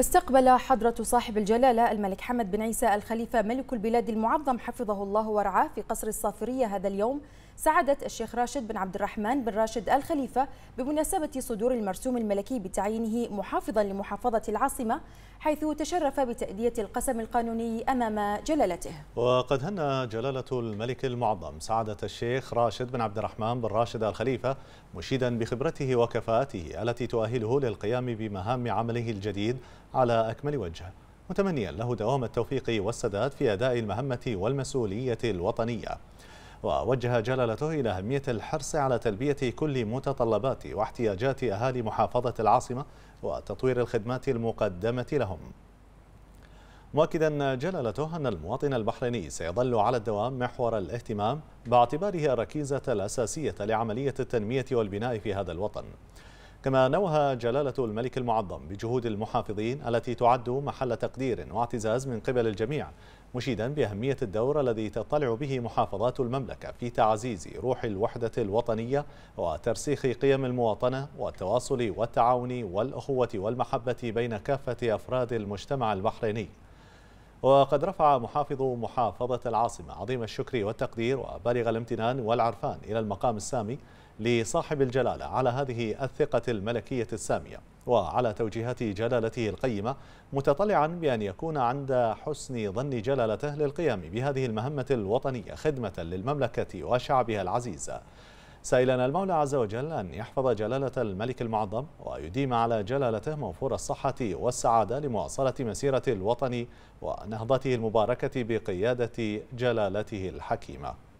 استقبل حضرة صاحب الجلالة الملك حمد بن عيسى الخليفة ملك البلاد المعظم حفظه الله ورعاه في قصر الصافرية هذا اليوم سعادة الشيخ راشد بن عبد الرحمن بن راشد الخليفة بمناسبة صدور المرسوم الملكي بتعيينه محافظا لمحافظة العاصمة حيث تشرف بتأدية القسم القانوني أمام جلالته وقد هنى جلالة الملك المعظم سعادة الشيخ راشد بن عبد الرحمن بن راشد الخليفة مشيدا بخبرته وكفاءته التي تؤهله للقيام بمهام عمله الجديد على أكمل وجه متمنيا له دوام التوفيق والسداد في أداء المهمة والمسؤولية الوطنية ووجه جلالته إلى أهمية الحرص على تلبية كل متطلبات واحتياجات أهالي محافظة العاصمة وتطوير الخدمات المقدمة لهم مؤكدا جلالته أن المواطن البحريني سيظل على الدوام محور الاهتمام باعتباره الركيزة الأساسية لعملية التنمية والبناء في هذا الوطن كما نوه جلالة الملك المعظم بجهود المحافظين التي تعد محل تقدير واعتزاز من قبل الجميع مشيدا بأهمية الدور الذي تطلع به محافظات المملكة في تعزيز روح الوحدة الوطنية وترسيخ قيم المواطنة والتواصل والتعاون والأخوة والمحبة بين كافة أفراد المجتمع البحريني وقد رفع محافظ محافظة العاصمة عظيم الشكر والتقدير وبالغ الامتنان والعرفان إلى المقام السامي لصاحب الجلالة على هذه الثقة الملكية السامية وعلى توجيهات جلالته القيمة متطلعا بأن يكون عند حسن ظن جلالته للقيام بهذه المهمة الوطنية خدمة للمملكة وشعبها العزيز سائلا المولى عز وجل أن يحفظ جلالة الملك المعظم ويديم على جلالته موفور الصحة والسعادة لمواصلة مسيرة الوطن ونهضته المباركة بقيادة جلالته الحكيمة